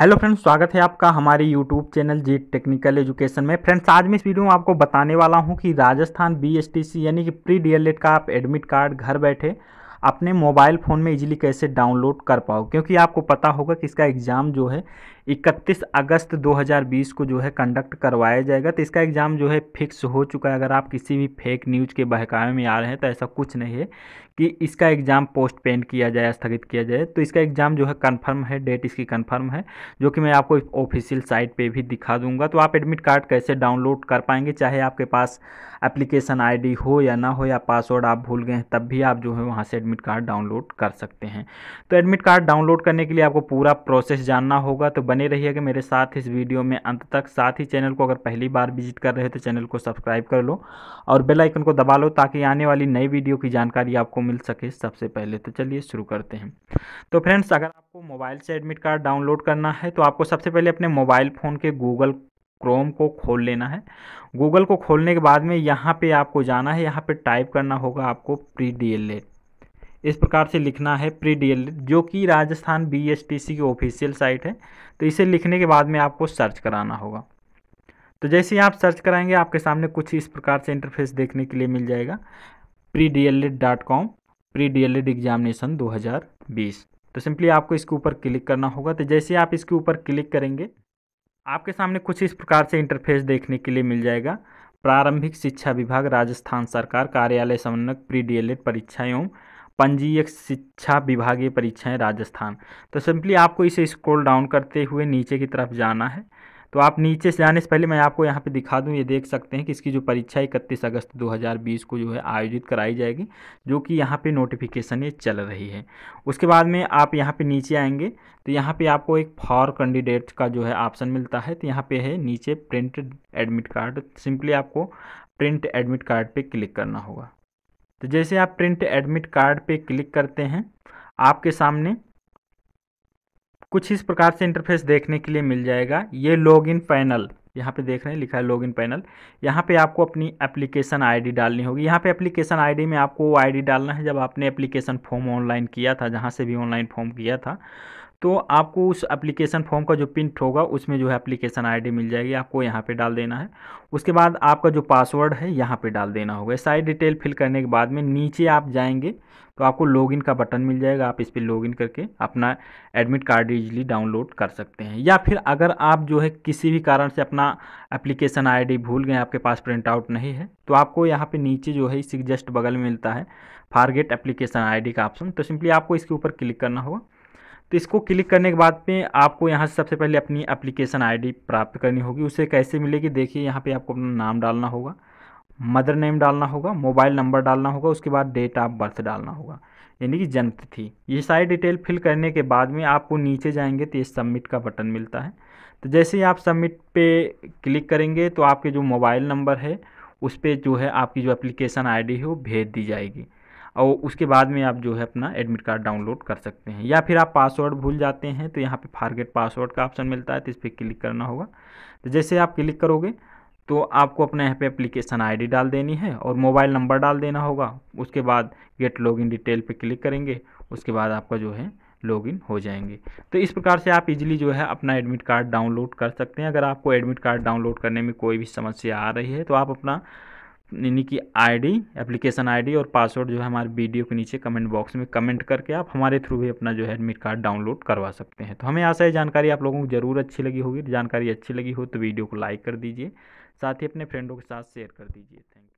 hello friends स्वागत है आपका हमारे YouTube channel G technical education में फ्रेंड्स आज मैं इस वीडियो में आपको बताने वाला हूं कि राजस्थान बीएसटीसी यानी कि प्री डीएलएड का आप एडमिट कार्ड घर बैठे अपने मोबाइल फ़ोन में इजीली कैसे डाउनलोड कर पाओ क्योंकि आपको पता होगा कि इसका एग्ज़ाम जो है 31 अगस्त 2020 को जो है कंडक्ट करवाया जाएगा तो इसका एग्ज़ाम जो है फिक्स हो चुका है अगर आप किसी भी फेक न्यूज़ के बहकावे में आ रहे हैं तो ऐसा कुछ नहीं है कि इसका एग्ज़ाम पोस्टपेन किया जाए स्थगित किया जाए तो इसका एग्ज़ाम जो है कन्फर्म है डेट इसकी कन्फर्म है जो कि मैं आपको ऑफिशियल साइट पर भी दिखा दूंगा तो आप एडमिट कार्ड कैसे डाउनलोड कर पाएंगे चाहे आपके पास एप्लीकेशन आई हो या ना हो या पासवर्ड आप भूल गए तब भी आप जो है वहाँ से एडमिट एडमिट कार्ड डाउनलोड कर सकते हैं तो एडमिट कार्ड डाउनलोड करने के लिए आपको पूरा प्रोसेस जानना होगा तो बने रहिएगा मेरे साथ इस वीडियो में अंत तक साथ ही चैनल को अगर पहली बार विजिट कर रहे हो तो चैनल को सब्सक्राइब कर लो और बेल आइकन को दबा लो ताकि आने वाली नई वीडियो की जानकारी आपको मिल सके सबसे पहले तो चलिए शुरू करते हैं तो फ्रेंड्स अगर आपको मोबाइल से एडमिट कार्ड डाउनलोड करना है तो आपको सबसे पहले अपने मोबाइल फ़ोन के गूगल क्रोम को खोल लेना है गूगल को खोलने के बाद में यहाँ पे आपको जाना है यहाँ पे टाइप करना होगा आपको प्री डी एल एड इस प्रकार से लिखना है प्री डी जो कि राजस्थान बीएसटीसी की ऑफिशियल साइट है तो इसे लिखने के बाद में आपको सर्च कराना होगा तो जैसे ही आप सर्च कराएंगे आपके सामने कुछ इस प्रकार से इंटरफेस देखने के लिए मिल जाएगा pre D El Ed dot com pre D El Ed examination दो हज़ार बीस तो सिंपली आपको इसके ऊपर क्लिक करना होगा तो जैसे ही आप इसके ऊपर क्लिक करेंगे आपके सामने कुछ इस प्रकार से इंटरफेस देखने के लिए मिल जाएगा प्रारंभिक शिक्षा विभाग राजस्थान सरकार कार्यालय समन्वयक प्री डी एल एड परीक्षा एवं पंजीयक शिक्षा विभागीय परीक्षाएं राजस्थान तो सिंपली आपको इसे स्क्रॉल डाउन करते हुए नीचे की तरफ जाना है तो आप नीचे से जाने से पहले मैं आपको यहाँ पे दिखा दूँ ये देख सकते हैं कि इसकी जो परीक्षा इकतीस अगस्त 2020 को जो है आयोजित कराई जाएगी जो कि यहाँ पे नोटिफिकेशन ये चल रही है उसके बाद में आप यहाँ पे नीचे आएंगे तो यहाँ पे आपको एक फॉर कैंडिडेट का जो है ऑप्शन मिलता है तो यहाँ पे है नीचे प्रिंट एडमिट कार्ड सिंपली आपको प्रिंट एडमिट कार्ड पर क्लिक करना होगा तो जैसे आप प्रिंट एडमिट कार्ड पे क्लिक करते हैं आपके सामने कुछ इस प्रकार से इंटरफेस देखने के लिए मिल जाएगा ये लॉगिन पैनल यहाँ पे देख रहे हैं लिखा है लॉगिन पैनल यहाँ पे आपको अपनी एप्लीकेशन आईडी डालनी होगी यहाँ पे एप्लीकेशन आईडी में आपको वो आईडी डालना है जब आपने एप्लीकेशन फॉर्म ऑनलाइन किया था जहाँ से भी ऑनलाइन फॉर्म किया था तो आपको उस एप्लीकेशन फॉर्म का जो प्रिंट होगा उसमें जो है एप्लीकेशन आईडी मिल जाएगी आपको यहाँ पे डाल देना है उसके बाद आपका जो पासवर्ड है यहाँ पे डाल देना होगा सारी डिटेल फिल करने के बाद में नीचे आप जाएंगे तो आपको लॉगिन का बटन मिल जाएगा आप इस पर लॉग करके अपना एडमिट कार्ड इजीली डाउनलोड कर सकते हैं या फिर अगर आप जो है किसी भी कारण से अपना एप्लीकेशन आई भूल गए आपके पास प्रिंट आउट नहीं है तो आपको यहाँ पर नीचे जो है इसी जस्ट बगल में मिलता है फारगेट एप्लीकेशन आई का ऑप्शन तो सिंपली आपको इसके ऊपर क्लिक करना होगा तो इसको क्लिक करने के बाद में आपको यहाँ से सबसे पहले अपनी एप्लीकेशन आईडी प्राप्त करनी होगी उसे कैसे मिलेगी देखिए यहाँ पे आपको अपना नाम डालना होगा मदर नेम डालना होगा मोबाइल नंबर डालना होगा उसके बाद डेट ऑफ बर्थ डालना होगा यानी कि जन्म तिथि ये सारी डिटेल फिल करने के बाद में आपको नीचे जाएंगे तो ये सबमिट का बटन मिलता है तो जैसे ही आप सबमिट पे क्लिक करेंगे तो आपके जो मोबाइल नंबर है उस पर जो है आपकी जो एप्लीकेशन आईडी है वो भेज दी जाएगी और उसके बाद में आप जो है अपना एडमिट कार्ड डाउनलोड कर सकते हैं या फिर आप पासवर्ड भूल जाते हैं तो यहाँ पे फारगेट पासवर्ड का ऑप्शन मिलता है तो इस पर क्लिक करना होगा तो जैसे आप क्लिक करोगे तो आपको अपने यहाँ पे एप्लीकेशन आईडी डाल देनी है और मोबाइल नंबर डाल देना होगा उसके बाद गेट लॉगिन डिटेल पे क्लिक करेंगे उसके बाद आपका जो है लॉगिन हो जाएंगे तो इस प्रकार से आप इजीली जो है अपना एडमिट कार्ड डाउनलोड कर सकते हैं अगर आपको एडमिट कार्ड डाउनलोड करने में कोई भी समस्या आ रही है तो आप अपना यानी कि आईडी एप्लीकेशन आईडी और पासवर्ड जो है हमारे वीडियो के नीचे कमेंट बॉक्स में कमेंट करके आप हमारे थ्रू भी अपना जो है एडमिट कार्ड डाउनलोड करवा सकते हैं तो हमें आशा है जानकारी आप लोगों को ज़रूर अच्छी लगी होगी जानकारी अच्छी लगी हो तो वीडियो को लाइक कर दीजिए साथ ही अपने फ्रेंडों के साथ शेयर कर दीजिए थैंक यू